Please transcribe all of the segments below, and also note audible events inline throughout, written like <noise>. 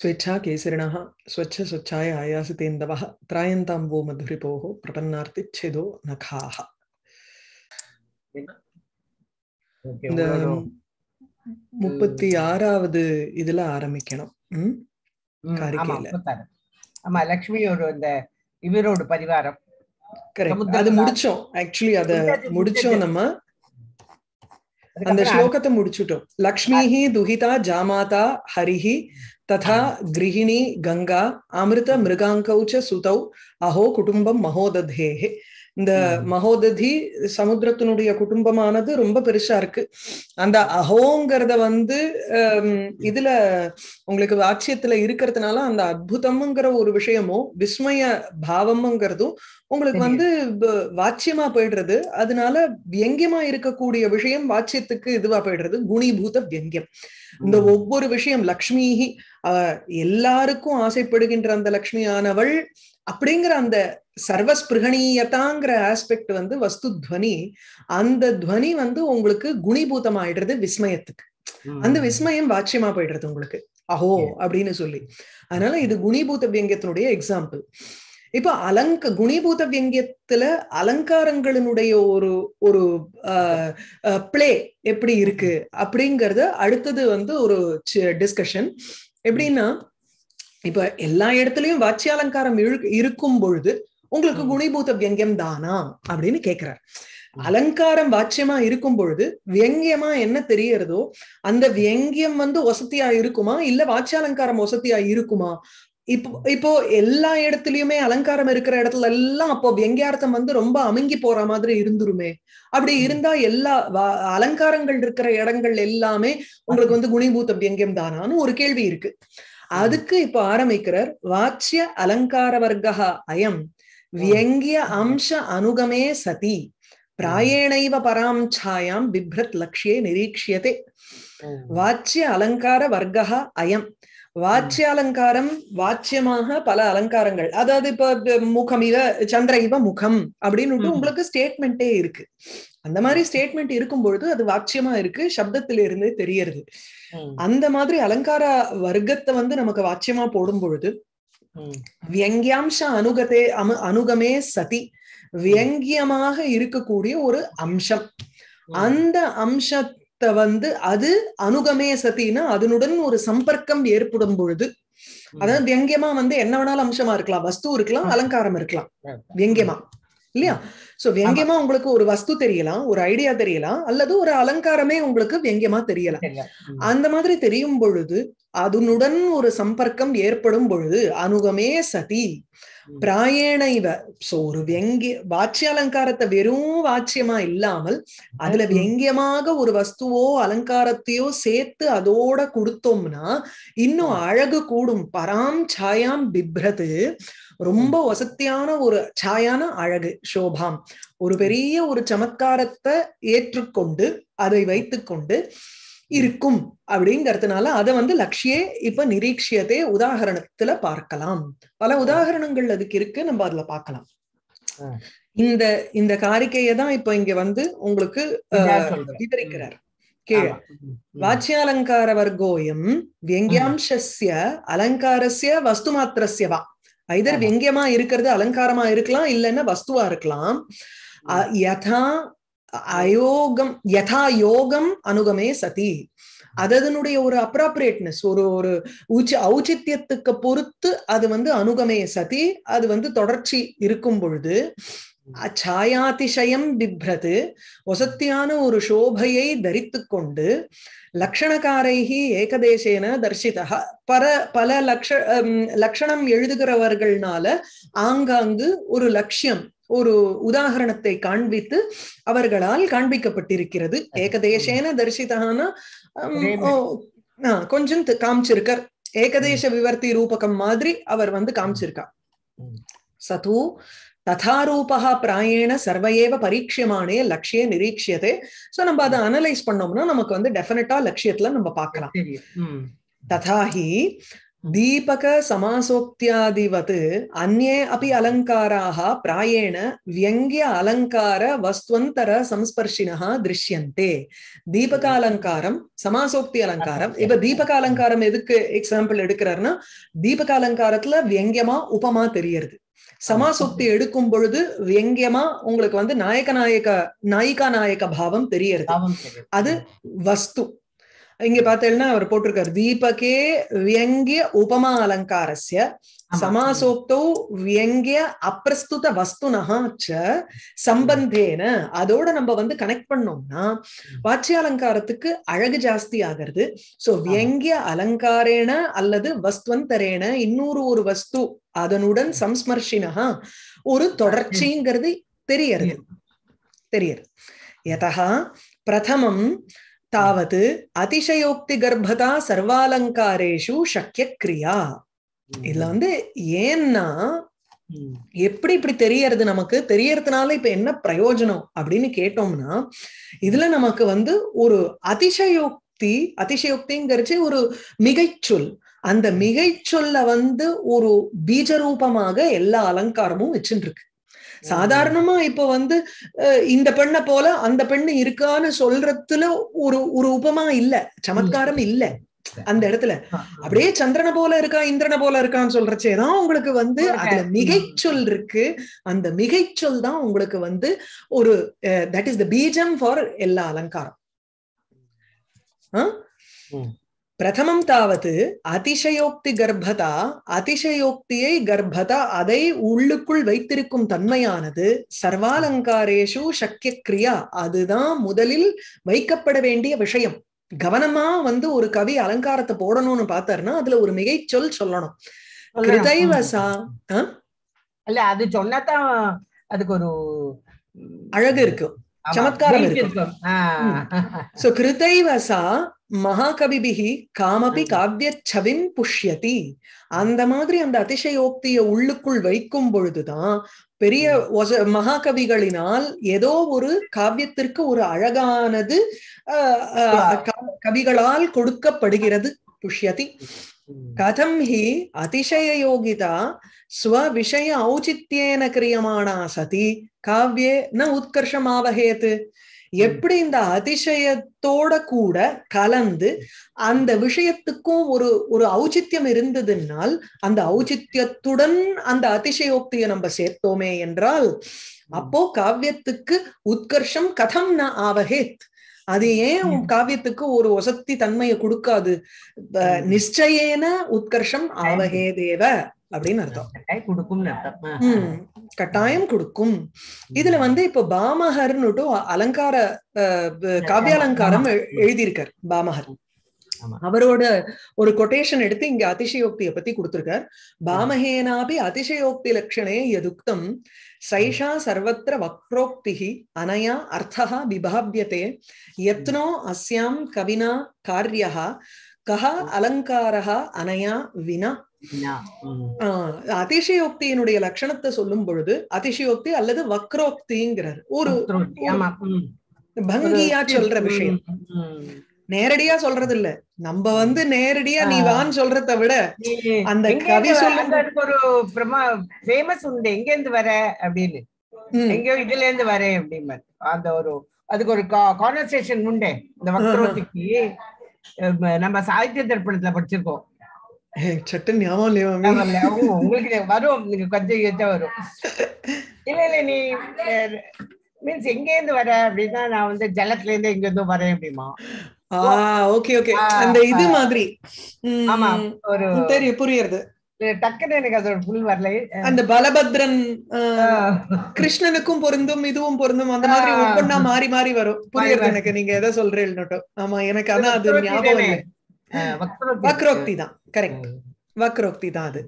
ஸ்வேச்சா கேசரிணா ஸ்வச்ச ஸ்வச்சாய ஆயாசிதேந்தவ திராயந்தாம் வோ மதுரி போகோ பிரபன்னார்த்தி செதோ நகா இந்த முப்பத்தி ஆறாவது இதுல ஆரம்பிக்கணும் ஆமா லக்ஷ்மியோட இந்த இவரோட பரிவாரம் கரெக்ட் அது முடிச்சோம் ஆக்சுவலி அத முடிச்சோம் நம்ம அந்த ஸ்லோகத்தை முடிச்சுட்டோம் லக்ஷ்மி துஹிதா ஜாமாதா ஹரிஹி ததா கிரகிணி கங்கா அமிர்த மிருகாங்கௌச்ச சுதௌ அஹோ குடும்பம் மகோததேஹே இந்த மகோததி சமுத்திரத்தினுடைய குடும்பமானது ரொம்ப பெருசா இருக்கு அந்த அகோங்கிறத வந்து இதுல உங்களுக்கு வாட்சியத்துல இருக்கிறதுனால அந்த அற்புதம்ங்கிற ஒரு விஷயமும் விஸ்மய பாவமுங்கிறதும் உங்களுக்கு வந்து வாட்சியமா போயிடுறது அதனால வியங்கியமா இருக்கக்கூடிய விஷயம் வாட்சியத்துக்கு இதுவா போயிடுறது குணிபூத வியங்கியம் இந்த ஒவ்வொரு விஷயம் லக்ஷ்மி எல்லாருக்கும் ஆசைப்படுகின்ற அந்த லக்ஷ்மியானவள் அப்படிங்கிற அந்த சர்வஸ்பிருகணீயதாங்கிற ஆஸ்பெக்ட் வந்து வஸ்து துவனி அந்த துவனி வந்து உங்களுக்கு குணிபூதம் ஆயிடுறது விஸ்மயத்துக்கு அந்த விஸ்மயம் வாட்சியமா போயிடுறது உங்களுக்கு அஹோ அப்படின்னு சொல்லி அதனால இது குணிபூத வியங்கியத்தினுடைய எக்ஸாம்பிள் இப்ப அலங்க குணிபூத வியங்கியத்துல அலங்காரங்களினுடைய ஒரு ஒரு பிளே எப்படி இருக்கு அப்படிங்கறது அடுத்தது வந்து ஒரு டிஸ்கஷன் எப்படின்னா இப்ப எல்லா இடத்துலயும் அலங்காரம் இருக்கும் பொழுது உங்களுக்கு குணிபூத வியங்கியம் தானா அப்படின்னு கேக்குறாரு அலங்காரம் வாட்சியமா இருக்கும் பொழுது வியங்கியமா என்ன தெரியறதோ அந்த வியங்கியம் வந்து வசதியா இருக்குமா இல்ல வாட்சியாலங்காரம் வசதியா இருக்குமா இப்போ இப்போ எல்லா இடத்துலயுமே அலங்காரம் இருக்கிற இடத்துல எல்லாம் அப்போ வெங்கியார்த்தம் வந்து ரொம்ப அமுங்கி போற மாதிரி இருந்துருமே அப்படி இருந்தா எல்லா அலங்காரங்கள் இருக்கிற இடங்கள் எல்லாமே உங்களுக்கு வந்து குணிபூத்த வியங்கியம் தானான்னு ஒரு கேள்வி இருக்கு அதுக்கு இப்ப ஆரம்பிக்கிறார் வாட்சிய அலங்கார வர்க்கா அயம் வியங்கிய அம்ச அனுகமே சதி பிராயணைவ பராம் சாயாம் பிப்ரத் லட்சியே நிரீட்சியதே வாட்சிய அலங்கார வர்க்கா அயம் வாட்சிய அலங்காரம் வாட்சியமாக பல அலங்காரங்கள் அதாவது இப்ப முகம் இவ சந்திர இவ முகம் அப்படின்னு உங்களுக்கு ஸ்டேட்மெண்டே இருக்கு அந்த மாதிரி ஸ்டேட்மெண்ட் இருக்கும் பொழுது அது வாட்சியமா இருக்கு இருந்தே தெரியறது அந்த மாதிரி அலங்கார வர்க்கத்தை வந்து நமக்கு வாட்சியமா போடும் பொழுது வியங்கியாம்ச அணுகத்தே அமு அணுகமே சதி வியங்கியமாக இருக்கக்கூடிய ஒரு அம்சம் அந்த அம்சத்தை வந்து அது அணுகமே சத்தின்னா அதனுடன் ஒரு சம்பர்க்கம் ஏற்படும் பொழுது அதாவது வியங்கியமா வந்து என்ன வேணாலும் அம்சமா இருக்கலாம் வஸ்து இருக்கலாம் அலங்காரம் இருக்கலாம் வியங்கியமா இல்லையா சோ வியங்கியமா உங்களுக்கு ஒரு வஸ்து தெரியலாம் ஒரு ஐடியா தெரியலாம் அல்லது ஒரு அலங்காரமே உங்களுக்கு வியங்கியமா தெரியலாம் அந்த மாதிரி தெரியும் பொழுது அதனுடன் ஒரு சம்பர்க்கம் ஏற்படும் பொழுது அனுகமே சதி பிராயணைவ சோ ஒரு வெங்கிய வாட்சிய அலங்காரத்தை வெறும் வாட்சியமா இல்லாமல் அதுல வெங்கியமாக ஒரு வஸ்துவோ அலங்காரத்தையோ சேர்த்து அதோட கொடுத்தோம்னா இன்னும் அழகு கூடும் பராம் சாயாம் பிப்ரது ரொம்ப வசத்தியான ஒரு சாயான அழகு சோபாம் ஒரு பெரிய ஒரு சமத்காரத்தை ஏற்றுக்கொண்டு அதை வைத்துக்கொண்டு இருக்கும் அப்படிங்கறதுனால அதை வந்து லக்ஷியே இப்ப நிரீட்சியத்தை உதாகரணத்துல பார்க்கலாம் பல உதாகரணங்கள் அதுக்கு இருக்கு நம்ம அதுல பார்க்கலாம் இந்த இந்த காரிக்கையை தான் இப்ப இங்க வந்து உங்களுக்கு விவரிக்கிறார் கீழே வாச்சியாலங்கார வர்க்கோயம் வியங்கியாம்சஸ்ய அலங்காரஸ்ய வஸ்து மாத்திரஸ்யவா ஐதர் வெங்கியமா இருக்கிறது அலங்காரமா இருக்கலாம் இல்லைன்னா வஸ்துவா இருக்கலாம் யதா அயோகம் யதா யோகம் அணுகமே சதி அதனுடைய ஒரு அப்ராப்ரியேட்னஸ் ஒரு ஒரு உச்சி ஔச்சித்யத்துக்கு பொறுத்து அது வந்து அணுகமே சதி அது வந்து தொடர்ச்சி இருக்கும் பொழுது சாயாதிசயம் பிப்ரது வசத்தியான ஒரு சோபையை தரித்து கொண்டு லக்ஷணக்காரைகி ஏகதேசேன தர்சிதா பர பல லக்ஷ லக்ஷணம் எழுதுகிறவர்கள்னால ஆங்காங்கு ஒரு லட்சியம் ஒரு உதாகரணத்தை காண்பித்து அவர்களால் காண்பிக்கப்பட்டிருக்கிறது ஏகதேசேன தரிசிதானா கொஞ்சம் காமிச்சிருக்கார் ஏகதேச விவர்த்தி ரூபகம் மாதிரி அவர் வந்து காமிச்சிருக்கார் சது ததாரூபா பிராயண சர்வையேவ பரீட்சியமானே லட்சிய நிரீட்சியதே சோ நம்ம அதை அனலைஸ் பண்ணோம்னா நமக்கு வந்து டெஃபினட்டா லட்சியத்துல நம்ம பார்க்கலாம் ததாஹி தீபக சமாசோக்தியாதிவத் அந்நே அபி அலங்காராக பிராயேண வியங்கிய அலங்கார வஸ்துவந்தர சம்ஸ்பர்ஷினா திருஷ்யந்தே தீபக அலங்காரம் சமாசோக்தி அலங்காரம் இப்ப தீபக அலங்காரம் எதுக்கு எக்ஸாம்பிள் எடுக்கிறாருன்னா தீபக அலங்காரத்துல வியங்கியமா உபமா தெரியறது சமாசொத்தி எடுக்கும் பொழுது வியங்கியமா உங்களுக்கு வந்து நாயக நாயக நாயிகா நாயக பாவம் தெரியறது அது வஸ்து இங்க பார்த்தேன்னா அவர் போட்டிருக்காரு தீபகே வியங்கிய உபமா அலங்காரஸ்ய சமாசோக்தோ வியங்கிய அப்பிரஸ்துத வஸ்துனஹா சம்பந்தேன அதோட நம்ம வந்து கனெக்ட் பண்ணோம்னா வாட்சியாலங்காரத்துக்கு அழகு ஜாஸ்தி ஆகிறது சோ வியங்கிய அலங்காரேன அல்லது வஸ்துவந்தரேன இன்னொரு ஒரு வஸ்து அதனுடன் சம்ஸ்மர்ஷினா ஒரு தொடர்ச்சிங்கிறது தெரியறது தெரியறது யதா பிரதமம் தாவது அதிசயோக்தி கர்ப்பதா சர்வாலங்காரேஷு சக்கிய கிரியா இதுல வந்து ஏன்னா எப்படி இப்படி தெரியறது நமக்கு தெரியறதுனால இப்ப என்ன பிரயோஜனம் அப்படின்னு கேட்டோம்னா இதுல நமக்கு வந்து ஒரு அதிசயோக்தி அதிசயோக்திங்கிறச்சு ஒரு மிகைச்சொல் அந்த மிகைச்சொல்ல வந்து ஒரு பீஜரூபமாக எல்லா அலங்காரமும் வச்சுருக்கு சாதாரணமா இப்ப வந்து இந்த பெண்ணை போல அந்த பெண்ணு இருக்கான்னு சொல்றதுல ஒரு ஒரு உபமா இல்ல சமத்காரம் இல்லை அந்த இடத்துல அப்படியே சந்திரனை போல இருக்கா இந்திரனை போல இருக்கான்னு சொல்றச்சேதான் உங்களுக்கு வந்து அதுல மிகைச்சொல் இருக்கு அந்த மிகைச்சொல் தான் உங்களுக்கு வந்து ஒரு தட் இஸ் த பீஜம் ஃபார் எல்லா அலங்காரம் பிரதமம் தாவது அதிசயோக்தி கர்ப்பதா அதிசயோக்தியை கர்ப்பதா அதை உள்ளுக்குள் வைத்திருக்கும் தன்மையானது சர்வாலங்காரேஷு சக்கிய கிரியா அதுதான் முதலில் வைக்கப்பட வேண்டிய விஷயம் கவனமா வந்து ஒரு கவி அலங்காரத்தை போடணும்னு பார்த்தாருன்னா அதுல ஒரு மிகை சொல் சொல்லணும் கிருதைவசா இல்ல அது சொன்னாதான் அதுக்கு ஒரு அழகு இருக்கும் சமத்காரம் இருக்கும் சோ கிருதைவசா மகாகவிபிகி காமபி காவிய சவின் புஷ்யதி அந்த மாதிரி அந்த அதிசயோக்திய உள்ளுக்குள் வைக்கும் பொழுதுதான் பெரிய மகாகவிகளினால் ஏதோ ஒரு காவியத்திற்கு ஒரு அழகானது கவிகளால் கொடுக்கப்படுகிறது புஷ்யதி கதம் ஹி அதிசய ஸ்வ விஷய ஔச்சித்யேன கிரியமானா சதி காவியே ந உத்கர்ஷமாவகேத்து எப்படி இந்த அதிசயத்தோட கூட கலந்து அந்த விஷயத்துக்கும் ஒரு ஒரு ஔச்சித்யம் இருந்ததுனால் அந்த ஔச்சித்யத்துடன் அந்த அதிசயோக்தியை நம்ம சேர்த்தோமே என்றால் அப்போ காவியத்துக்கு உத்கர்ஷம் கதம் ந ஆவகேத் அது ஏன் காவியத்துக்கு ஒரு ஒசத்தி தன்மையை கொடுக்காது நிச்சயேன உத்கர்ஷம் ஆவகேதேவ அப்படின்னு அர்த்தம் கொடுக்கும் கட்டாயம் கொடுக்கும் இதுல வந்து இப்ப பாமஹர்னு அலங்கார காவியாலங்காரம் எழுதியிருக்கார் பாமஹர் அவரோட ஒரு கொட்டேஷன் எடுத்து இங்க அதிசயோக்தியை பத்தி கொடுத்திருக்கார் பாமஹேனாபி அதிசயோக்தி லட்சணே எதுக்தம் சைஷா சர்வத்திர வக்ரோக்தி அனையா அர்த்தா விபாவியதே யத்னோ அஸ்யாம் கவினா காரியா கஹா அலங்காரா அனையா வினா அதிசயோக்தியினுடைய லட்சணத்தை சொல்லும் பொழுது அதிசயோக்தி அல்லது வக்ரோக்திங்கிறார் ஒரு பங்கியா சொல்ற விஷயம் நேரடியா சொல்றது இல்ல நம்ம வந்து நேரடியா நீ வான்னு சொல்றத விட அந்த கவி சொல்ல ஒரு ஃபேமஸ் உண்டு எங்க இருந்து வர அப்படின்னு எங்கயோ இதுல இருந்து வரேன் அப்படின்னு அந்த ஒரு அதுக்கு ஒரு கான்வர்சேஷன் உண்டே இந்த வக்ரோக்திக்கு நம்ம சாகித்ய தர்ப்பணத்துல படிச்சிருக்கோம் சட்ட ஞாபகம் ஞாபகம் உங்களுக்கு வரும் நீங்க கொஞ்சம் கேட்டா வரும் இல்ல இல்ல நீ மீன்ஸ் எங்க இருந்து வர அப்படின்னா நான் வந்து ஜலத்துல இருந்து எங்க இருந்தும் வரேன் அப்படிமா ஓகே ஓகே அந்த இது மாதிரி ஆமா ஒரு தெரியும் புரியுறது டக்குன்னு எனக்கு அது ஒரு புல் வரல அந்த பலபத்ரன் கிருஷ்ணனுக்கும் பொருந்தும் இதுவும் பொருந்தும் அந்த மாதிரி ஒவ்வொன்னா மாறி மாறி வரும் புரியுது எனக்கு நீங்க எதை சொல்றேன் ஆமா எனக்கு ஆனா அது ஞாபகம் இல்லை வக்ரோக்தி தான் கரெக்ட் வக்ரோக்தி தான் அது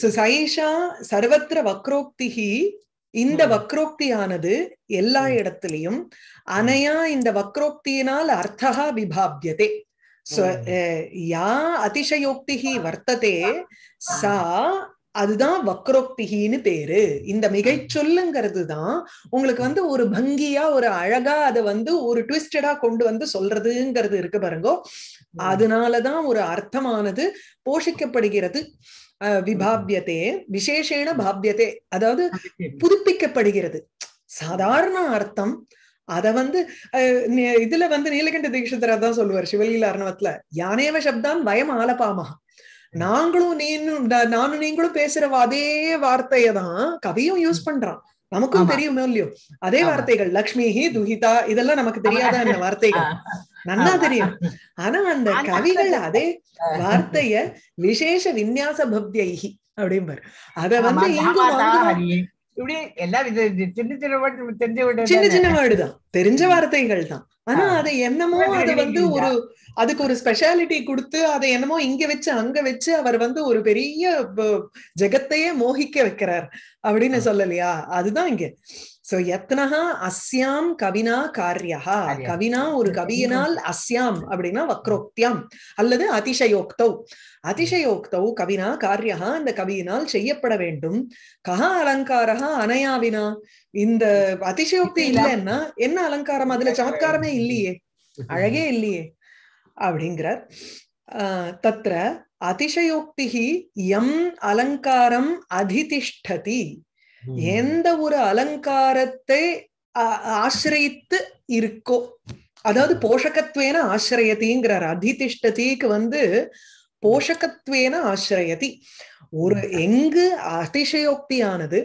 சோ சைஷா சர்வத்திர வக்ரோக்தி இந்த வக்ரோக்தியானது எல்லா இடத்திலையும் அனையா இந்த வக்ரோக்தியினால் அர்த்தகா விபாவியதே யா அதிசயோக்தி வர்த்ததே சா அதுதான் வக்ரோக்திகின்னு பேரு இந்த மிகை சொல்லுங்கிறது தான் உங்களுக்கு வந்து ஒரு பங்கியா ஒரு அழகா அதை வந்து ஒரு ட்விஸ்டடா கொண்டு வந்து சொல்றதுங்கிறது இருக்கு பாருங்கோ அதனாலதான் ஒரு அர்த்தமானது போஷிக்கப்படுகிறது விபாவியதே விசேஷேன பாவியதே அதாவது புதுப்பிக்கப்படுகிறது சாதாரண அர்த்தம் அத வந்து இதுல வந்து நீலகண்ட தீட்சிதரா தான் சொல்லுவார் சிவலீல அர்ணவத்துல யானேவ சப்தான் வயம் ஆலப்பாமகா நாங்களும் நீனும் நானும் நீங்களும் பேசுற அதே வார்த்தையை தான் கவியும் யூஸ் பண்றான் நமக்கும் தெரியுமோ இல்லையோ அதே வார்த்தைகள் ஹி துஹிதா இதெல்லாம் நமக்கு தெரியாத அந்த வார்த்தைகள் நல்லா தெரியும் ஆனா அந்த கவிகள் அதே வார்த்தைய விசேஷ விநியாச பப்தியைஹி அப்படிம்பாரு அத வந்து இங்கும் இப்படி எல்லா வித சின்ன சின்ன வேர்டு தெரிஞ்ச சின்ன சின்ன வேர்டு தான் தெரிஞ்ச வார்த்தைகள் தான் ஆனா அதை என்னமோ அதை வந்து ஒரு அதுக்கு ஒரு ஸ்பெஷாலிட்டி கொடுத்து அதை என்னமோ இங்க வச்சு அங்க வச்சு அவர் வந்து ஒரு பெரிய ஜெகத்தையே மோகிக்க வைக்கிறார் அப்படின்னு சொல்லலையா அதுதான் இங்க சோ யத்னஹா அஸ்யாம் கவினா காரியா கவினா ஒரு கவியினால் அஸ்யாம் அப்படின்னா வக்ரோக்தியாம் அல்லது அதிசயோக்தௌ அதிசயோக்தௌ கவினா காரியா அந்த கவியினால் செய்யப்பட வேண்டும் கஹா அலங்காரா அனயாவினா இந்த அதிசயோக்தி இல்லைன்னா என்ன அலங்காரம் அதுல சமத்காரமே இல்லையே அழகே இல்லையே அப்படிங்கிறார் தத்திர அதிசயோக்தி எம் அலங்காரம் அதிதிஷ்டதி எந்த ஒரு அலங்காரத்தை ஆசிரியத்து இருக்கோ அதாவது போஷகத்வேன ஆசிரியத்திங்கிறார் அதிதிஷ்டதிக்கு வந்து போஷகத்வேன ஆசிரியதி ஒரு எங்கு அதிசயோக்தியானது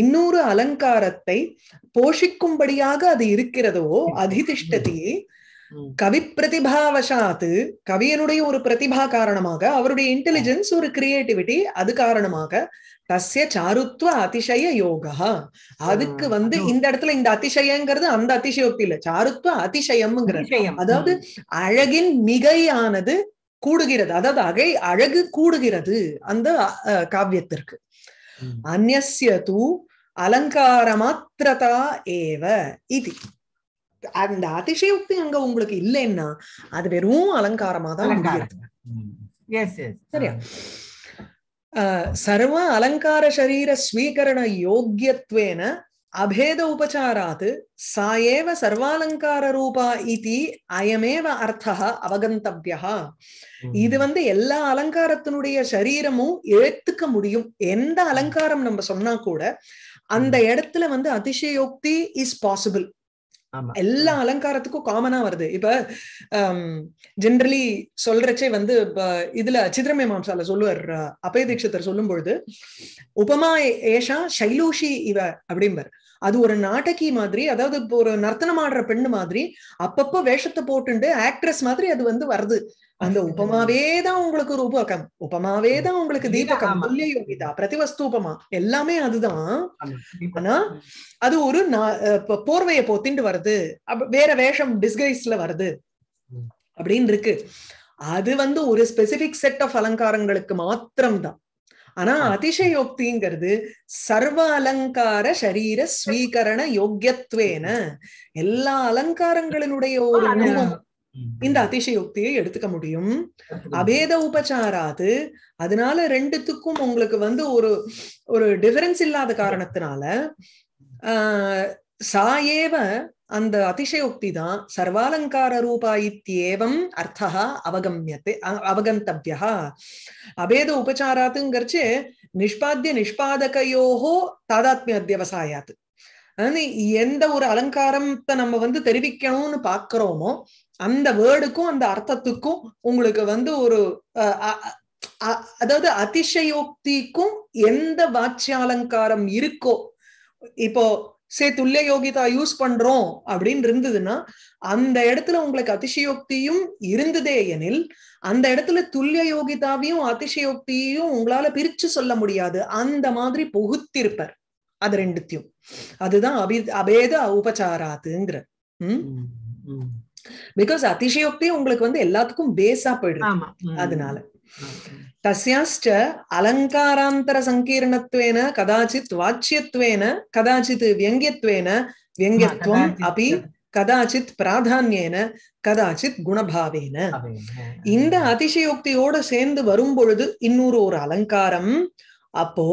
இன்னொரு அலங்காரத்தை போஷிக்கும்படியாக அது இருக்கிறதோ அதிதிஷ்டதி கவி பிரதிபாவசாத்து கவியனுடைய ஒரு பிரதிபா காரணமாக அவருடைய இன்டெலிஜென்ஸ் ஒரு கிரியேட்டிவிட்டி அது காரணமாக தசிய சாருத்வ அதிசய யோகா அதுக்கு வந்து இந்த இடத்துல இந்த அதிசயங்கிறது அந்த அதிசயோக்தி இல்ல சாருத்வ அதிசயம் அதாவது அழகின் மிகையானது கூடுகிறது அதாவது அகை அழகு கூடுகிறது அந்த காவியத்திற்கு அந்நிய தூ அலங்கார மாத்திரதா ஏவ இது அந்த அதிசயோக்தி அங்க உங்களுக்கு இல்லைன்னா அது வெறும் அலங்காரமா தான் சரியா சர்வ அலங்கார சரீர ஸ்வீகரண யோகியத்வேன அபேத உபச்சாராத் சாயேவ சர்வாலங்கார ரூபா இது அயமேவ அர்த்தா அவகந்தவியா இது வந்து எல்லா அலங்காரத்தினுடைய சரீரமும் எழுத்துக்க முடியும் எந்த அலங்காரம் நம்ம சொன்னா கூட அந்த இடத்துல வந்து அதிசயோக்தி இஸ் பாசிபிள் எல்லா அலங்காரத்துக்கும் காமனா வருது இப்ப ஜென்ரலி சொல்றச்சே வந்து இதுல சித்திரமே மாம்சால சொல்லுவார் அபய தீட்சத்தர் சொல்லும் பொழுது உபமா ஏஷா சைலூஷி இவ அப்படிம்பார் அது ஒரு நாடகி மாதிரி அதாவது இப்போ ஒரு நர்த்தனம் ஆடுற பெண்ணு மாதிரி அப்பப்ப வேஷத்தை போட்டுண்டு ஆக்ட்ரஸ் மாதிரி அது வந்து வருது அந்த உபமாவே தான் உங்களுக்கு ரூபகம் உபமாவே தான் உங்களுக்கு தீபகம் யோகிதா பிரதிவஸ்தூபமா எல்லாமே அதுதான் ஆனா அது ஒரு போர்வையை போத்திண்டு வருது வேற வேஷம் டிஸ்கைஸ்ல வருது அப்படின்னு இருக்கு அது வந்து ஒரு ஸ்பெசிபிக் செட் ஆஃப் அலங்காரங்களுக்கு மாத்திரம்தான் ஆனா அதிசயோக்திங்கிறது சர்வ அலங்கார சரீர ஸ்வீகரண யோக்கியத்வேன எல்லா அலங்காரங்களினுடைய ஒரு உருவம் இந்த அதிசயோக்தியை எடுத்துக்க முடியும் அபேத உபச்சாராது அதனால ரெண்டுத்துக்கும் உங்களுக்கு வந்து ஒரு ஒரு டிஃபரன்ஸ் இல்லாத காரணத்தினால ஆஹ் சாயேவ அந்த அதிசயோக்தி தான் சர்வாலங்கார ரூபா இத்தியேவம் அர்த்தா அவகமியத்தை அவகந்தவியா அபேத உபச்சாராத்துங்கிறச்சு நிஷ்பாத்திய நிஷ்பாதகையோ தாதாத்மிய அத்தியவசாயாத்து எந்த ஒரு அலங்காரத்தை நம்ம வந்து தெரிவிக்கணும்னு பாக்குறோமோ அந்த வேர்டுக்கும் அந்த அர்த்தத்துக்கும் உங்களுக்கு வந்து ஒரு அதாவது அதிசயோக்திக்கும் எந்த வாட்சியாலங்காரம் இருக்கோ இப்போ சே துல்லிய யோகிதா யூஸ் பண்றோம் அப்படின்னு இருந்ததுன்னா அந்த இடத்துல உங்களுக்கு அதிசயோக்தியும் இருந்ததே எனில் அந்த இடத்துல துல்லிய யோகிதாவையும் அதிசயோக்தியையும் உங்களால பிரிச்சு சொல்ல முடியாது அந்த மாதிரி புகுத்திருப்பர் அது ரெண்டுத்தையும் அதுதான் அபி அபேத உபச்சாராத்துங்கிற உம் பிகாஸ் அதிசயோக்தி உங்களுக்கு வந்து எல்லாத்துக்கும் பேஸா போயிடும் அதனால தசியாச்ச அலங்காராந்தர சங்கீர்ணத்வேன கதாச்சித் வாச்சியத்வேன கதாச்சித் வியங்கியத்வேன வியங்கியத்துவம் அபி கதாச்சித் பிராதான்யேன கதாச்சித் குணபாவேன இந்த அதிசயோக்தியோட சேர்ந்து வரும் பொழுது இன்னொரு ஒரு அலங்காரம் அப்போ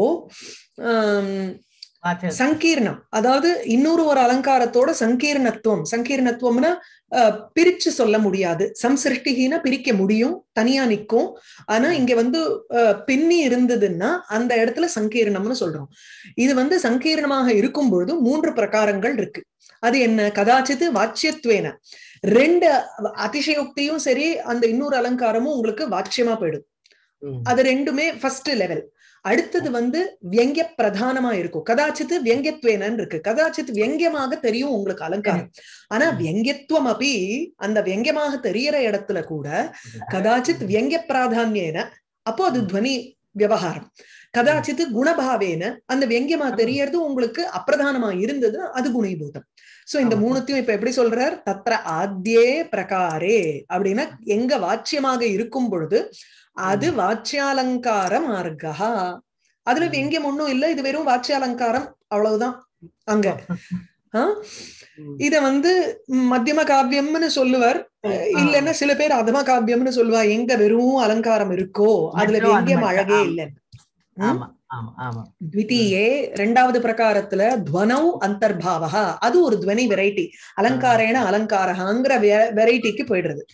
சங்கீர்ணம் அதாவது இன்னொரு ஒரு அலங்காரத்தோட சங்கீர்ணத்துவம் சங்கீர்ணத்துவம்னா பிரிச்சு சொல்ல முடியாது சம்சிருஷ்டிகினா பிரிக்க முடியும் தனியா நிற்கும் ஆனா இங்க வந்து பின்னி இருந்ததுன்னா அந்த இடத்துல சங்கீர்ணம்னு சொல்றோம் இது வந்து சங்கீர்ணமாக இருக்கும் பொழுது மூன்று பிரகாரங்கள் இருக்கு அது என்ன கதாச்சித்து வாட்சியத்துவேன ரெண்டு அதிசயோக்தியும் சரி அந்த இன்னொரு அலங்காரமும் உங்களுக்கு வாட்சியமா போயிடும் அது ரெண்டுமே ஃபர்ஸ்ட் லெவல் அடுத்தது வந்து வியங்கிய பிரதானமா இருக்கும் கதாச்சித்து வியங்கியத்வேனன் இருக்கு கதாச்சித் வியங்கியமாக தெரியும் உங்களுக்கு அலங்காரம் ஆனா வியங்கியத்துவம் அப்படி அந்த வியங்கியமாக தெரியற இடத்துல கூட கதாச்சித் வியங்கிய பிராதான்யன அப்போ அது துவனி விவகாரம் கதாச்சித்து குணபாவேன அந்த வியங்கியமா தெரியறது உங்களுக்கு அப்பிரதானமா இருந்தது அது குணீபூதம் சோ இந்த மூணுத்தையும் இப்ப எப்படி சொல்றார் தத்ர ஆத்தியே பிரகாரே அப்படின்னா எங்க வாட்சியமாக இருக்கும் பொழுது அது வாட்சியாலங்கார மார்க்கா அதுல எங்க ஒண்ணும் இல்ல இது வெறும் வாட்சியாலங்காரம் அவ்வளவுதான் அங்க இத வந்து மத்தியம காவியம்னு சொல்லுவர் இல்லைன்னா சில பேர் அதம காவியம்னு சொல்லுவா எங்க வெறும் அலங்காரம் இருக்கோ அதுல வெங்கியம் அழகே இல்லைன்னு த்விதீயே ரெண்டாவது பிரகாரத்துல துவனௌ அந்தர்பாவா அது ஒரு துவனி வெரைட்டி அலங்காரேன அலங்காரகாங்கிற வெரைட்டிக்கு போயிடுறது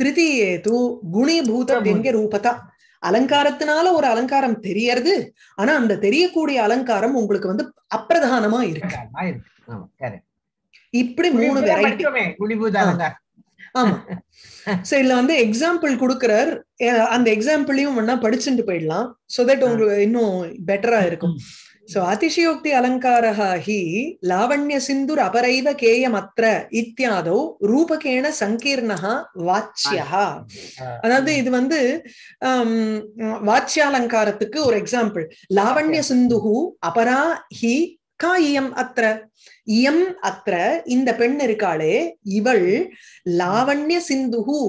திருத்தியே தூ குணிபூத வெங்க ரூபதா அலங்காரத்தினால ஒரு அலங்காரம் தெரியறது ஆனா அந்த தெரியக்கூடிய அலங்காரம் உங்களுக்கு வந்து அப்பிரதானமா இருக்கு இப்படி மூணு வெரைட்டி ஆமா சோ இதுல வந்து எக்ஸாம்பிள் கொடுக்கிறார் அந்த எக்ஸாம்பிளையும் வேணா படிச்சுட்டு போயிடலாம் சோ தட் உங்களுக்கு இன்னும் பெட்டரா இருக்கும் சோ அதிசயோக்தி அலங்காரா ஹி லாவண்ய சிந்துர் அபரைவ கேயமத்ர இத்தியாதோ ரூபகேண சங்கீர்ணா வாச்சியா அதாவது இது வந்து வாச்சியாலங்காரத்துக்கு ஒரு எக்ஸாம்பிள் லாவண்ய சிந்து அபரா ஹி காயம் அத்த அத்திர இயம் அத்திர இந்த பெண் இருக்காளே இவள் லாவண்ய சிந்துகு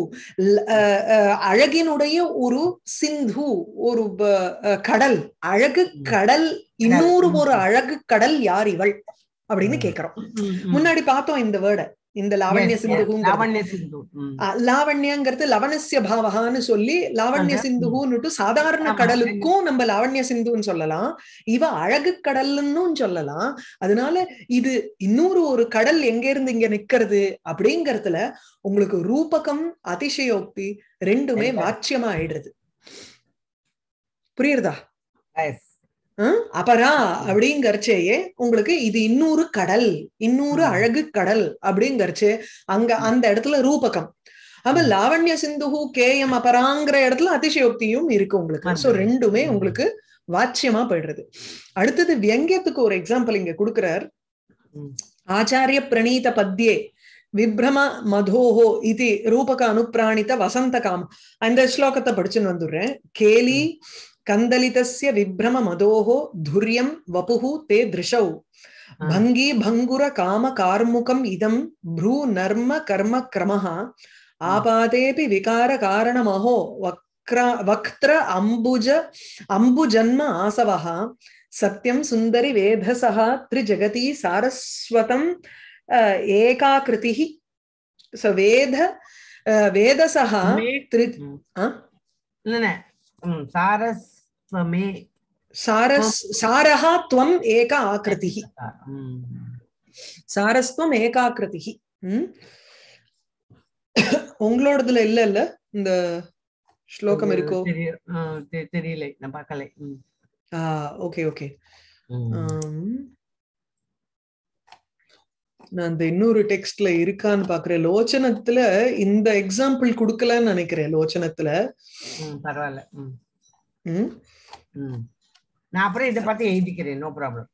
அழகினுடைய ஒரு சிந்து ஒரு கடல் அழகு கடல் இன்னொரு ஒரு அழகு கடல் யார் இவள் அப்படின்னு கேக்குறோம் முன்னாடி பார்த்தோம் இந்த வேர்ட இந்த லாவண்ய சிந்து லாவண்ய லாவண்யங்கிறது லவணசிய பாவகான்னு சொல்லி லாவண்ய சிந்துன்னுட்டு சாதாரண கடலுக்கும் நம்ம லாவண்ய சிந்துன்னு சொல்லலாம் இவ அழகு கடல்னு சொல்லலாம் அதனால இது இன்னொரு ஒரு கடல் எங்க இருந்து இங்க நிக்கிறது அப்படிங்கறதுல உங்களுக்கு ரூபகம் அதிசயோக்தி ரெண்டுமே வாட்சியமா ஆயிடுறது புரியுறதா எஸ் அபரா அப்படிங்கறச்சேயே உங்களுக்கு இது இன்னொரு கடல் இன்னொரு அழகு கடல் அப்படிங்கறச்சு அங்க அந்த இடத்துல ரூபகம் அப்ப லாவண்ய சிந்து கேயம் அபராங்கிற இடத்துல அதிசயோக்தியும் இருக்கு உங்களுக்கு சோ ரெண்டுமே உங்களுக்கு வாட்சியமா போயிடுறது அடுத்தது வியங்கியத்துக்கு ஒரு எக்ஸாம்பிள் இங்க கொடுக்கிறார் ஆச்சாரிய பிரணீத பத்தியே விப்ரம மதோஹோ இது ரூபக அனுப்பிராணித்த வசந்த காம் அந்த ஸ்லோகத்தை படிச்சுன்னு வந்துடுறேன் கேலி कन्दलितस्य विभ्रममदोः धुर्यं वपुः ते दृशौ भङ्गी भङ्गुरकामकार्मुकम् इदं भ्रूनर्म कर्मक्रमः आपातेऽपि विकारकारणमहो वक्र वक्त्र अम्बुज अम्बुजन्म आसवः सत्यं सुन्दरि वेधसः त्रिजगती सारस्वतम् एकाकृतिः स वेद वेदसः त्रि सारस् त्वमे சாரஸ் சாரஹா துவம் ஏக ஆக்கிருதி சாரஸ்துவம் ஏகாக்கிருதி உம் உங்களோடதுல இல்ல இல்ல இந்த ஸ்லோகம் இருக்கோ தெரியல நான் பார்க்கல ஓகே ஓகே நான் இந்த இன்னொரு டெக்ஸ்ட்ல இருக்கான்னு பாக்குறேன் லோச்சனத்துல இந்த எக்ஸாம்பிள் குடுக்கலன்னு நினைக்கிறேன் லோச்சனத்துல பரவாயில்ல நான் அப்புறம் இதை பார்த்து எழுதிக்கிறேன் நோ ப்ராப்ளம்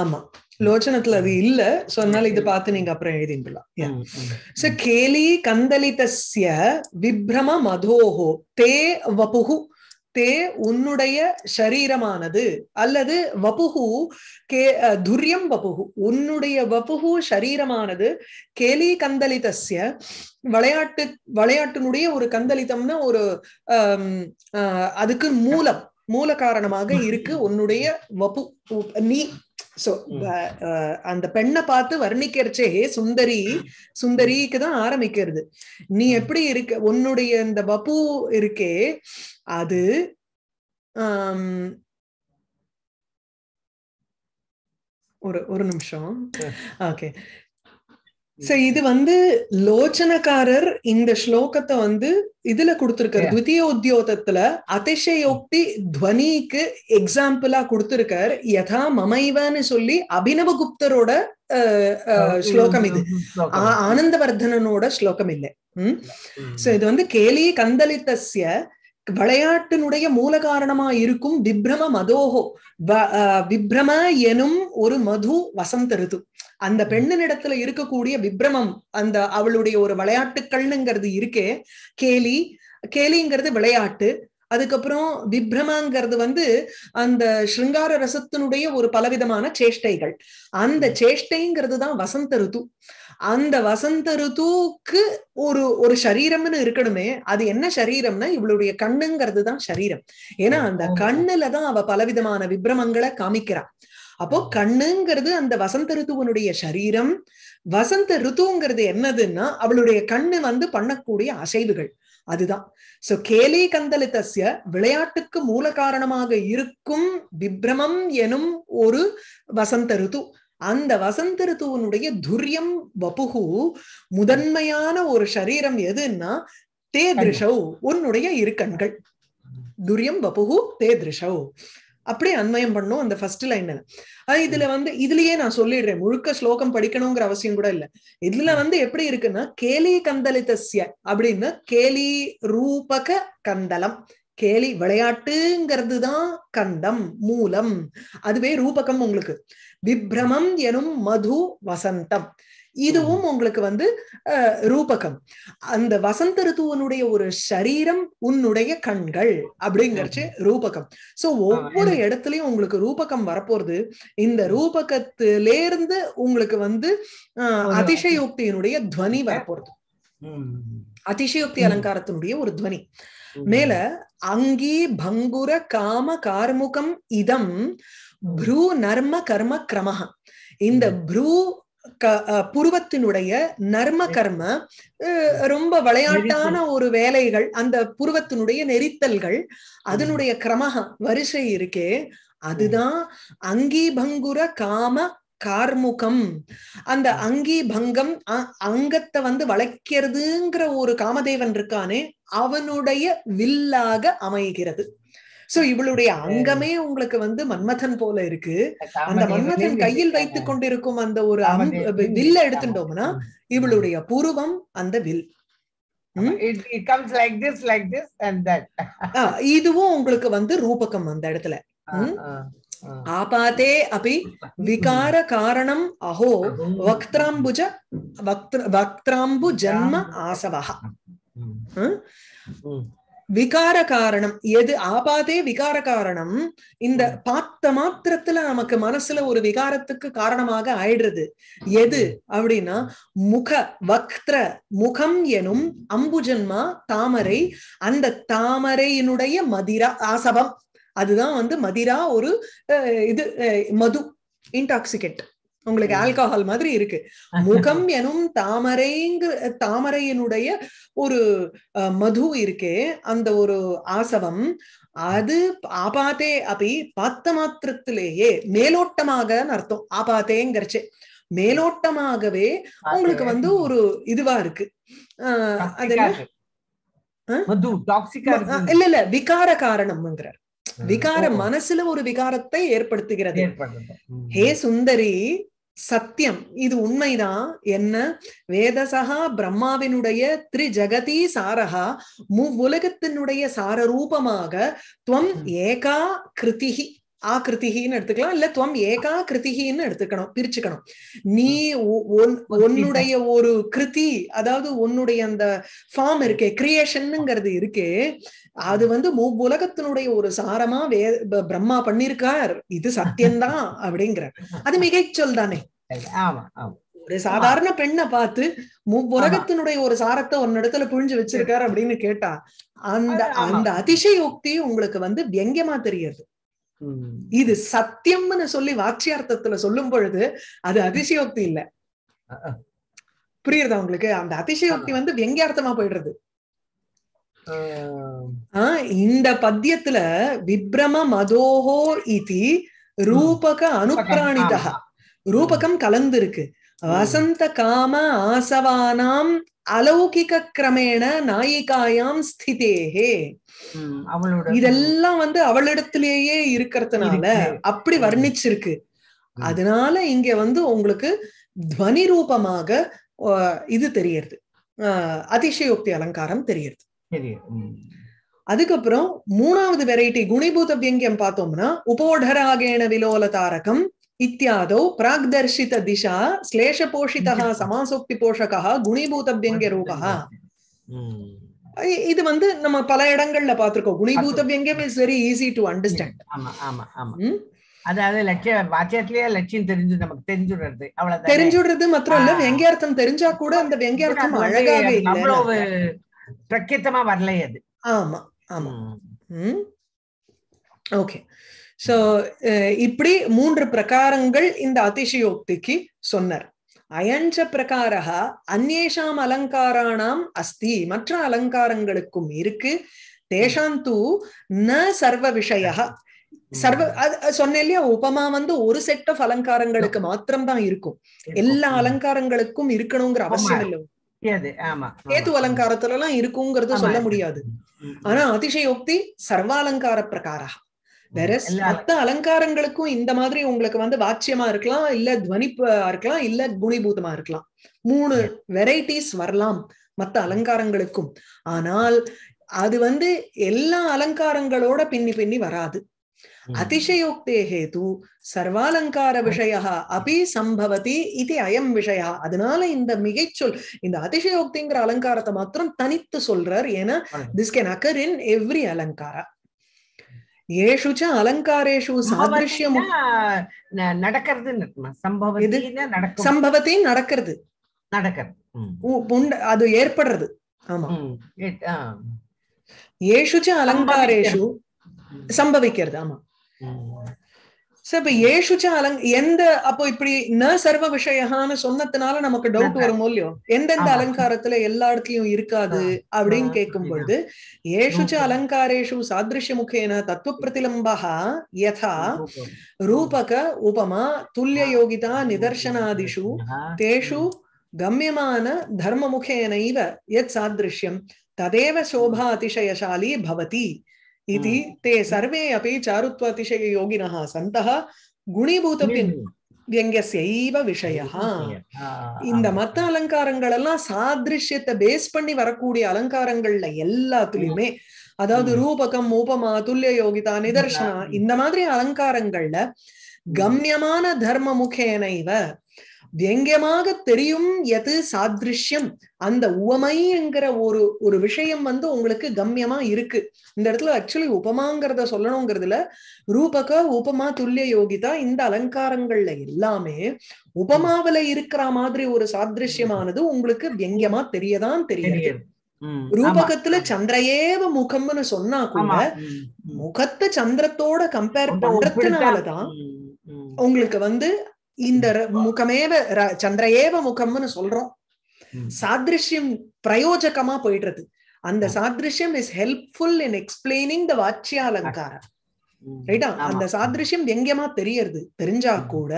ஆமா லோச்சனத்துல அது இல்ல சோ அதனால இத பார்த்து நீங்க அப்புறம் எழுதிக்கலாம் சோ கேலி கந்தலிதஸ்ய விப்ரம மதோஹோ தே வபுகு தே உன்னுடைய ஷரீரமானது அல்லது வபுகு கே துர்யம் வபுகு உன்னுடைய வபுகு ஷரீரமானது கேலி கந்தலிதஸ்ய விளையாட்டு விளையாட்டினுடைய ஒரு கந்தலிதம்னா ஒரு அதுக்கு மூலம் மூல காரணமாக இருக்கு உன்னுடைய வபு நீ சோ அந்த பெண்ணை பார்த்து வர்ணிக்கிறச்சே சுந்தரி சுந்தரிக்கு தான் ஆரம்பிக்கிறது நீ எப்படி இருக்க உன்னுடைய இந்த பபு இருக்கே அது ஒரு ஒரு நிமிஷம் ஓகே சோ இது வந்து லோச்சனக்காரர் இந்த ஸ்லோகத்தை வந்து இதுல கொடுத்திருக்காரு துவிதீயோத்தியோதத்துல அதிசயோக்தி துவனிக்கு எக்ஸாம்பிளா கொடுத்திருக்கார் யதா மமைவன்னு சொல்லி அபினவகுப்தரோட ஸ்லோகம் இது ஆனந்தவர்தனனோட ஸ்லோகம் இல்லை சோ இது வந்து கேலி கந்தலித்தஸ்ய விளையாட்டினுடைய மூல காரணமா இருக்கும் விப்ரம மதோகோ விப்ரம எனும் ஒரு மது வசந்த ரிது அந்த பெண்ணனிடத்துல இருக்கக்கூடிய விப்ரமம் அந்த அவளுடைய ஒரு விளையாட்டுக்கள்னுங்கிறது இருக்கே கேலி கேலிங்கிறது விளையாட்டு அதுக்கப்புறம் விப்ரமாங்கிறது வந்து அந்த ஸ்ருங்கார ரசத்தினுடைய ஒரு பலவிதமான சேஷ்டைகள் அந்த சேஷ்டைங்கிறது தான் வசந்த ரிது அந்த வசந்த ருத்துக்கு ஒரு ஒரு சரீரம்னு இருக்கணுமே அது என்ன சரீரம்னா இவளுடைய கண்ணுங்கிறது தான் சரீரம் ஏன்னா அந்த கண்ணுல தான் அவ பலவிதமான விப்ரமங்களை காமிக்கிறான் அப்போ கண்ணுங்கிறது அந்த வசந்த ருத்துவனுடைய சரீரம் வசந்த ருத்துங்கிறது என்னதுன்னா அவளுடைய கண்ணு வந்து பண்ணக்கூடிய அசைவுகள் அதுதான் சோ கேலே கந்தலித்தசிய விளையாட்டுக்கு மூல காரணமாக இருக்கும் விப்ரமம் எனும் ஒரு வசந்த ருத்து அந்த வசந்த ரித்துவனுடைய துரியம் வப்புகு முதன்மையான ஒரு சரீரம் எதுன்னா தே உன்னுடைய இரு கண்கள் துர்யம் வப்புகு அப்படி திருஷவ் அன்மயம் பண்ணும் அந்த ஃபர்ஸ்ட் லைன் இதுல வந்து இதுலயே நான் சொல்லிடுறேன் முழுக்க ஸ்லோகம் படிக்கணுங்கிற அவசியம் கூட இல்ல இதுல வந்து எப்படி இருக்குன்னா கேலி கந்தலிதஸ்ய அப்படின்னு கேலி ரூபக கந்தலம் கேலி விளையாட்டுங்கிறது தான் கந்தம் மூலம் அதுவே ரூபகம் உங்களுக்கு விப்ரமம் எனும் மது வசந்தம் இதுவும் உங்களுக்கு வந்து ரூபகம் அந்த வசந்த ரித்துவனுடைய ஒரு சரீரம் உன்னுடைய கண்கள் அப்படிங்கறச்சு ரூபகம் சோ ஒவ்வொரு இடத்துலயும் உங்களுக்கு ரூபகம் வரப்போறது இந்த ரூபகத்திலேருந்து உங்களுக்கு வந்து அதிசயோக்தியினுடைய துவனி வரப்போறது அதிசயோக்தி அலங்காரத்தினுடைய ஒரு துவனி மேல அங்கி பங்குர காம கார்முகம் இதம் ப்ரூ நர்ம கர்ம கிரமஹா இந்த ப்ரூ புருவத்தினுடைய நர்ம கர்ம ரொம்ப விளையாட்டான ஒரு வேலைகள் அந்த புருவத்தினுடைய நெரித்தல்கள் அதனுடைய கிரமக வரிசை இருக்கே அதுதான் அங்கீபங்குர காம கார்முகம் அந்த அங்கி பங்கம் அங்கத்தை வந்து வளைக்கிறதுங்கிற ஒரு காமதேவன் இருக்கானே அவனுடைய வில்லாக அமைகிறது சோ இவளுடைய அங்கமே உங்களுக்கு வந்து மன்மதன் போல இருக்கு அந்த மன்மதன் கையில் வைத்துக் கொண்டிருக்கும் அந்த ஒரு வில்ல எடுத்துட்டோம்னா இவளுடைய புருவம் அந்த வில் இதுவும் உங்களுக்கு வந்து ரூபகம் அந்த இடத்துல ஆபாதே அபி விகார காரணம் அஹோ வக்திராம்புஜ வக்திராம்பு ஜன்ம ஆசவகா விகார காரணம் எது ஆபாதே விகார காரணம் இந்த பார்த்த மாத்திரத்துல நமக்கு மனசுல ஒரு விகாரத்துக்கு காரணமாக ஆயிடுறது எது அப்படின்னா முக வக்திர முகம் எனும் அம்புஜன்மா தாமரை அந்த தாமரையினுடைய மதிரா ஆசபம் அதுதான் வந்து மதிரா ஒரு இது மது இன்டாக்சிகேட் உங்களுக்கு ஆல்கஹால் மாதிரி இருக்கு <laughs> முகம் எனும் தாமரைங்கிற தாமரையினுடைய ஒரு மது இருக்கே அந்த ஒரு ஆசவம் அது ஆபாத்தே அப்படி பார்த்த மாத்திரத்திலேயே மேலோட்டமாக அர்த்தம் ஆபாத்தேங்கிறச்சே மேலோட்டமாகவே உங்களுக்கு வந்து ஒரு இதுவா இருக்கு இல்ல இல்ல விகார காரணம்ங்கிறார் விகாரம் மனசுல ஒரு விகாரத்தை ஏற்படுத்துகிறது ஹே சுந்தரி சத்தியம் இது உண்மைதான் என்ன வேதசகா பிரம்மாவினுடைய திரு ஜகதி சாரகா சார சாரரூபமாக துவம் ஏகா கிருதிகி ஆ எடுத்துக்கலாம் இல்ல துவம் ஏகா கிருத்திகின்னு எடுத்துக்கணும் பிரிச்சுக்கணும் நீ உன்னுடைய ஒரு கிருதி அதாவது உன்னுடைய அந்த ஃபார்ம் இருக்கே கிரியேஷன்ங்கிறது இருக்கு அது வந்து மூலகத்தினுடைய ஒரு சாரமா வே பிரம்மா பண்ணிருக்கார் இது சத்தியம்தான் <laughs> அப்படிங்கிற அது மிகைச்சொல் தானே ஒரு சாதாரண பெண்ணை பார்த்து மூலகத்தினுடைய ஒரு சாரத்தை ஒன்னு இடத்துல புழிஞ்சு வச்சிருக்காரு அப்படின்னு கேட்டா அந்த அந்த அதிசயோக்தி உங்களுக்கு வந்து வியங்கியமா தெரியுது இது சத்தியம்னு சொல்லி வாட்சியார்த்தத்துல சொல்லும் பொழுது அது அதிசயோக்தி இல்ல புரியுறதா உங்களுக்கு அந்த அதிசயோக்தி வந்து வெங்கியார்த்தமா போயிடுறது இந்த பத்தியத்துல விப்ரம மதோஹோ இதி ரூபக அனுப்பிராணிதா ரூபகம் கலந்து இருக்கு வசந்த காம ஆசவானாம் கிரமேண நாயிகாயாம் ஸ்திதேகே அவளோட இதெல்லாம் வந்து அவளிடத்திலேயே இருக்கிறதுனால அப்படி வர்ணிச்சிருக்கு அதனால இங்க வந்து உங்களுக்கு துவனி ரூபமாக இது தெரியறது அதிசயோக்தி அலங்காரம் தெரியறது அதுக்கப்புறம் மூணாவது வெரைட்டி குணிபூத வியங்கியம் பார்த்தோம்னா உபோடராகேண விலோல தாரகம் இத்தியாதோ பிராக்தர்ஷித इत्यादौ प्राग्दर्शितदिशा श्लेषपोषितः சமாசோக்தி குணிபூத வியங்க ரூபः இது வந்து நம்ம பல இடங்கள்ல பாத்துருக்கோம் குணிபூத வியங்கம் is very easy to understand ஆமா ஆமா ஆமா அதாவது லட்சிய வாக்கியத்திலேயே லட்சியம் தெரிஞ்சு நமக்கு தெரிஞ்சுடுறது அவ்வளவு தெரிஞ்சுடுறது மாத்திரம் இல்ல வெங்கியார்த்தம் தெரிஞ்சா கூட அந்த வெங்கியார்த்தம் அழகாவே அவ்வளவு பிரக்கியத்தமா வரலையே அது ஆமா ஆமா ஓகே சோ uh, இப்படி மூன்று பிரகாரங்கள் இந்த அதிசயோக்திக்கு சொன்னார் அயஞ்ச பிரகார அந்நேஷாம் அலங்காராணாம் அஸ்தி மற்ற அலங்காரங்களுக்கும் இருக்கு தேஷாம் தூ ந சர்வ விஷய சர்வ சொன்னேன் இல்லையா உபமா வந்து ஒரு செட் ஆஃப் அலங்காரங்களுக்கு மாத்திரம்தான் இருக்கும் எல்லா அலங்காரங்களுக்கும் இருக்கணுங்கிற அவசியம் இல்லை கேது அலங்காரத்துல எல்லாம் இருக்குங்கிறது சொல்ல முடியாது ஆனா அதிசயோக்தி சர்வாலங்கார பிரகாரா மத்த அலங்காரங்களுக்கும் இந்த மாதிரி உங்களுக்கு வந்து வாட்சியமா இருக்கலாம் இல்ல துவனிப்பா இருக்கலாம் இல்ல குணிபூதமா இருக்கலாம் மூணு வெரைட்டிஸ் வரலாம் மத்த அலங்காரங்களுக்கும் ஆனால் அது வந்து எல்லா அலங்காரங்களோட பின்னி பின்னி வராது அதிசயோக்தே ஹேது சர்வாலங்கார விஷய அபி சம்பவதி இது அயம் விஷய அதனால இந்த மிகைச்சொல் இந்த அதிசயோக்திங்கிற அலங்காரத்தை மாத்திரம் தனித்து சொல்றார் ஏன்னா this can occur in every அலங்காரா ஏஷுச்ச அலங்காரேஷு சாதிருஷ்யம் நடக்கிறது சம்பவத்தை நடக்கிறது நடக்கிறது அது ஏற்படுறது ஆமா ஏஷுச்ச அலங்காரேஷு சம்பவிக்கிறது ஆமா சோ இப்ப ஏசுச்ச அலங் எந்த அப்போ இப்படி ந சர்வ விஷயகான்னு சொன்னதுனால நமக்கு டவுட் வரும் இல்லையோ எந்தெந்த அலங்காரத்துல எல்லா இடத்துலயும் இருக்காது அப்படின்னு கேட்கும் பொழுது ஏசுச்ச அலங்காரேஷு சாதிருஷ்ய முகேன தத்துவ பிரதிலம்பா யதா ரூபக உபமா துல்லிய யோகிதா நிதர்சனாதிஷு தேஷு கம்யமான தர்ம முகேனைவ எத் சாதிருஷ்யம் ததேவ சோபா அதிசயசாலி பவதி इति ते सर्वे अपि चारुत्वातिशय सन्तः குணிபூதம் இந்த மத்த அலங்காரங்கள் எல்லாம் சாதிருஷ்யத்தை பேஸ் பண்ணி வரக்கூடிய அலங்காரங்கள்ல எல்லாத்துலயுமே அதாவது ரூபகம் மூபமா துல்லிய யோகிதா நிதர்ஷனா இந்த மாதிரி அலங்காரங்கள்ல கம்யமான தர்ம முகேனைவ வியங்கியமாக தெரியும் எது சாதிருஷ்யம் அந்த உவமைங்கிற ஒரு ஒரு விஷயம் வந்து உங்களுக்கு கம்யமா இருக்கு இந்த இடத்துல ஆக்சுவலி உபமாங்கிறத சொல்லணுங்கிறதுல ரூபக உபமா துல்லிய யோகிதா இந்த அலங்காரங்கள்ல எல்லாமே உபமாவில இருக்கிற மாதிரி ஒரு சாதிருஷ்யமானது உங்களுக்கு வியங்கியமா தெரியதான் தெரியுது ரூபகத்துல சந்திரயேவ முகம்னு சொன்னா கூட முகத்தை சந்திரத்தோட கம்பேர் பண்றதுனாலதான் உங்களுக்கு வந்து இந்த முகமேவ சந்திரயேவ முகம்னு சொல்றோம் சாதிருஷ்யம் பிரயோஜகமா போயிடுறது அந்த சாதிருஷ்யம் is helpful in explaining the வாட்சிய அலங்காரம் ரைட்டா அந்த சாதிருஷ்யம் எங்கேயமா தெரியறது தெரிஞ்சா கூட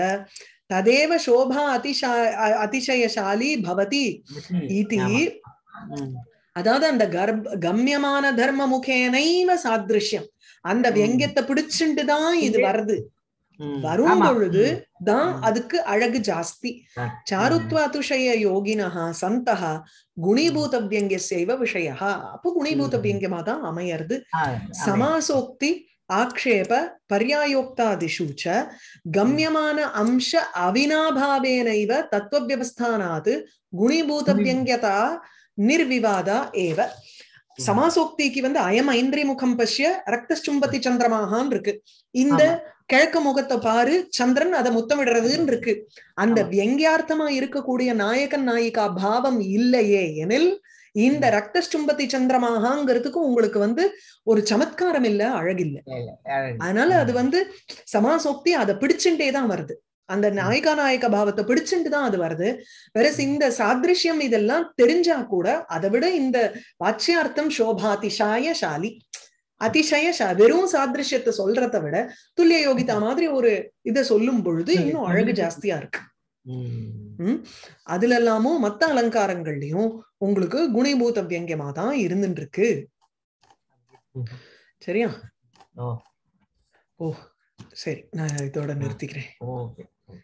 ததேவ சோபா அதிசா அதிசயசாலி பவதி இது அதாவது அந்த கர்ப் கம்யமான தர்ம முகேனைவ சாதிருஷ்யம் அந்த வெங்கத்தை பிடிச்சுட்டு தான் இது வருது வரும் பொழுது தான் அதுக்கு அழகு ஜாஸ்தி சாருத்வா துஷய யோகினஹா சந்தஹா குணிபூதவியங்கிய விஷயா குணிபூத குணிபூதவியங்கியமா தான் அமையறது சமாசோக்தி ஆக்ஷேப பர்யாயோக்தாதிஷு கம்யமான அம்ச அவினாபாவேனைவ தத்துவ வியவஸ்தானாத் குணிபூதவியங்கியதா நிர்விவாதா ஏவ சமாசோக்திக்கு வந்து அயம் ஐந்திரி முகம் பஷ்ய ரக்த சும்பத்தி சந்திரமாகான் இருக்கு இந்த கிழக்கு முகத்தை பாரு சந்திரன் அதை முத்தமிடுறதுன்னு இருக்கு அந்த வியங்கியார்த்தமா இருக்கக்கூடிய நாயகன் நாயிகா பாவம் இல்லையே எனில் இந்த ரத்த ஸ்டும்பத்தி சந்திரமாகாங்கிறதுக்கு உங்களுக்கு வந்து ஒரு சமத்காரம் இல்ல அழகில்ல அதனால அது வந்து சமாசோக்தி அதை பிடிச்சுட்டே தான் வருது அந்த நாயகா நாயக பாவத்தை பிடிச்சுட்டு தான் அது வருது வெறஸ் இந்த சாதிருஷ்யம் இதெல்லாம் தெரிஞ்சா கூட அதை விட இந்த வாட்சியார்த்தம் சோபாதிஷாய சாலி அதிசய வெறும் சாதிருஷ்யத்தை சொல்றத விட துல்லிய யோகிதா மாதிரி ஒரு இதை சொல்லும் பொழுது இன்னும் அழகு ஜாஸ்தியா இருக்கு அதுல எல்லாமும் மத்த அலங்காரங்கள்லயும் உங்களுக்கு குணிபூத வியங்கியமா தான் இருந்துட்டு இருக்கு சரியா ஓ சரி நான் இதோட நிறுத்திக்கிறேன்